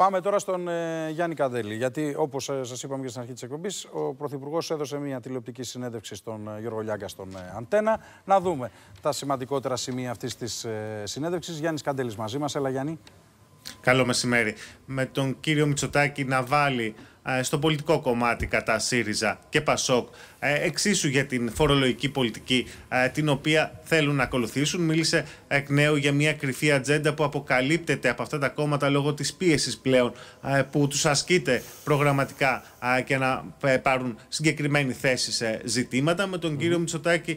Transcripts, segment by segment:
Πάμε τώρα στον ε, Γιάννη Καντέλη. Γιατί, όπως ε, σας είπαμε και στην αρχή της εκπομπής, ο Πρωθυπουργός έδωσε μια τηλεοπτική συνέντευξη στον ε, Γιώργο Λιάγκα στον ε, Αντένα. Να δούμε τα σημαντικότερα σημεία αυτής της ε, συνέντευξης. Γιάννης Καντέλης μαζί μας. Έλα, Γιάννη. Καλό μεσημέρι. Με τον κύριο Μητσοτάκη να βάλει στο πολιτικό κομμάτι κατά ΣΥΡΙΖΑ και ΠΑΣΟΚ εξίσου για την φορολογική πολιτική την οποία θέλουν να ακολουθήσουν. Μίλησε εκ νέου για μια κρυφή ατζέντα που αποκαλύπτεται από αυτά τα κόμματα λόγω της πίεσης πλέον που τους ασκείται προγραμματικά και να ε, πάρουν συγκεκριμένη θέση σε ζητήματα με τον mm. κύριο Μητσοτάκη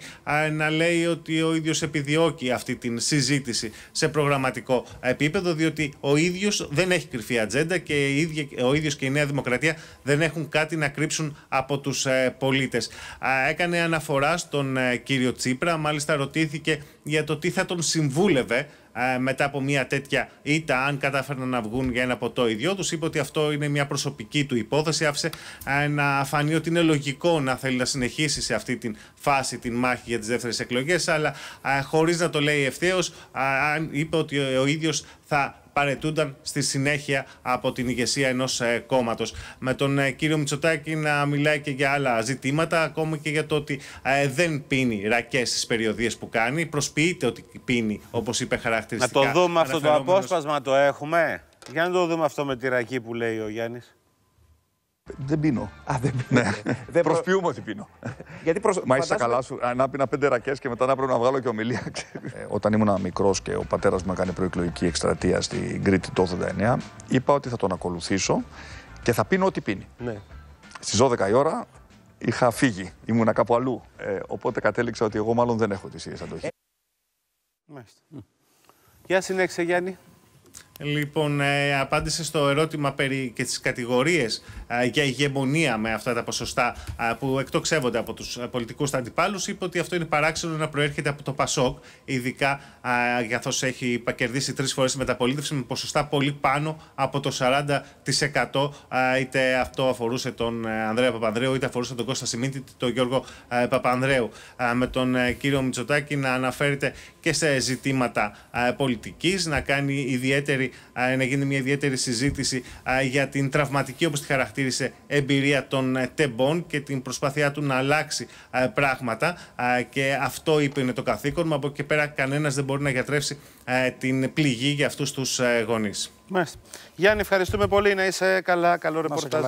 να λέει ότι ο ίδιος επιδιώκει αυτή την συζήτηση σε προγραμματικό επίπεδο διότι ο ίδιος δεν έχει κρυφή ατζέντα και ο ίδιος και η Νέα Δημοκρατία δεν έχουν κάτι να κρύψουν από τους ε, πολίτες. Έκανε αναφορά στον ε, κύριο Τσίπρα, μάλιστα ρωτήθηκε για το τι θα τον συμβεί συμβούλευε ε, μετά από μια τέτοια ήττα, αν κατάφεραν να βγουν για ένα ποτό οι δυο τους. Είπε ότι αυτό είναι μια προσωπική του υπόθεση. Άφησε ε, να φανεί ότι είναι λογικό να θέλει να συνεχίσει σε αυτή τη φάση τη μάχη για τις δεύτερες εκλογές, αλλά ε, χωρίς να το λέει ευθέως, ε, είπε ότι ο ίδιος θα παρετούνταν στη συνέχεια από την ηγεσία ενός ε, κόμματος. Με τον ε, κύριο Μητσοτάκη να μιλάει και για άλλα ζητήματα, ακόμη και για το ότι ε, δεν πίνει ρακές στις περιοδίες που κάνει. Προσποιείται ότι πίνει, όπως είπε χαρακτηριστικά. Να το δούμε αυτό το απόσπασμα, το έχουμε. Για να το δούμε αυτό με τη ρακή που λέει ο Γιάννης. Δεν πίνω. Α, δεν πίνω. Ναι. Δεν προ... Προσποιούμε ότι πίνω. Γιατί προσ... Μα είσαι καλά σου. Να πίνα πέντε ρακές και μετά να πρέπει να βγάλω και ομιλία. Ε, όταν ήμουν μικρός και ο πατέρας μου έκανε προεκλογική εκστρατεία στην Κρήτη το 89, είπα ότι θα τον ακολουθήσω και θα πίνω ό,τι πίνει. Ναι. Στις 12 η ώρα είχα φύγει. Ήμουνα κάπου αλλού. Ε, οπότε κατέληξα ότι εγώ μάλλον δεν έχω τις ίδιες αντοχές. Ε... Μάλιστα. Mm. Γεια συνέχισε, Γιάννη. Λοιπόν, ε, απάντησε στο ερώτημα περί και τις κατηγορίες ε, για ηγεμονία με αυτά τα ποσοστά ε, που εκτοξεύονται από τους πολιτικούς αντιπάλους. Είπε ότι αυτό είναι παράξενο να προέρχεται από το ΠΑΣΟΚ, ειδικά ε, καθώς έχει κερδίσει τρεις φορές μεταπολίτευση με ποσοστά πολύ πάνω από το 40%. Ε, είτε αυτό αφορούσε τον Ανδρέα Παπανδρέου, είτε αφορούσε τον Κώστα Σιμίτη, τον Γιώργο Παπανδρέου. Με τον κύριο Μητσοτάκη να αναφέρεται και σε ζητήματα πολιτικής, να κάνει ιδιαίτερη Δηλαδή, να γίνει μια ιδιαίτερη συζήτηση για την τραυματική, όπως τη χαρακτήρισε, εμπειρία των ε, τεμπών και την προσπάθειά του να αλλάξει πράγματα. Και αυτό είπε είναι το καθήκον μου. Από εκεί πέρα κανένας δεν μπορεί να γιατρέψει την πληγή για αυτούς τους ε, γονείς. Γιάννη, ευχαριστούμε πολύ. Να είσαι καλά. Καλό ρεπορτάζ.